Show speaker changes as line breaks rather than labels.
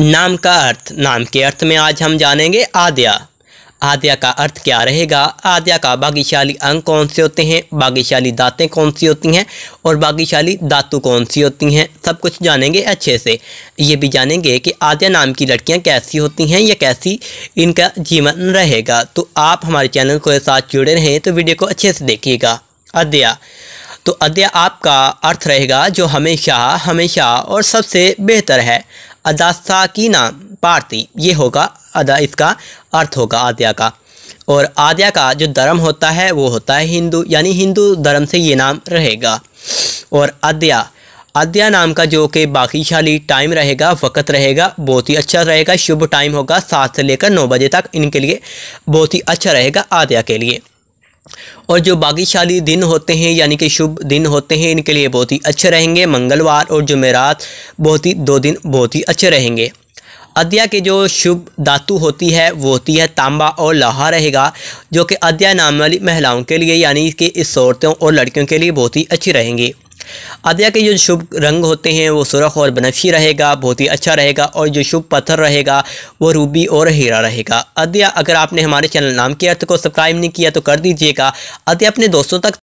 नाम का अर्थ नाम के अर्थ में आज हम जानेंगे आद्या आद्या का अर्थ क्या रहेगा आद्या का बागीशाली अंग कौन से होते हैं बागीशाली दातें कौन सी होती हैं और बागीशाली दातु कौन सी होती हैं सब कुछ जानेंगे अच्छे से ये भी जानेंगे कि आद्या नाम की लड़कियां कैसी होती हैं या कैसी इनका जीवन रहेगा तो आप हमारे चैनल को साथ जुड़े रहें तो वीडियो को अच्छे से देखिएगा अद्या तो अद्या आपका अर्थ रहेगा जो हमेशा हमेशा और सबसे बेहतर है ना पार्थी ये होगा अदा इसका अर्थ होगा आद्या का और आद्या का जो धर्म होता है वो होता है हिंदू यानी हिंदू धर्म से ये नाम रहेगा और अद्या अद्या नाम का जो कि बाकीशाली टाइम रहेगा वक़्त रहेगा बहुत ही अच्छा रहेगा शुभ टाइम होगा सात से लेकर नौ बजे तक इनके लिए बहुत ही अच्छा रहेगा आद्या के लिए और जो बागीशाली दिन होते हैं यानी कि शुभ दिन होते हैं इनके लिए बहुत ही अच्छे रहेंगे मंगलवार और जुमेरात बहुत ही दो दिन बहुत ही अच्छे रहेंगे अद्या के जो शुभ धातु होती है वो होती है तांबा और लाहा रहेगा जो कि अद्या नाम वाली महिलाओं के लिए यानी कि इस औरतों और लड़कियों के लिए बहुत ही अच्छी रहेंगी अदया के जो शुभ रंग होते हैं वो सुरख और बनफी रहेगा बहुत ही अच्छा रहेगा और जो शुभ पत्थर रहेगा वो रूबी और हीरा रहेगा अदया अगर आपने हमारे चैनल नाम के अर्थ तो को सब्सक्राइब नहीं किया तो कर दीजिएगा अदया अपने दोस्तों तक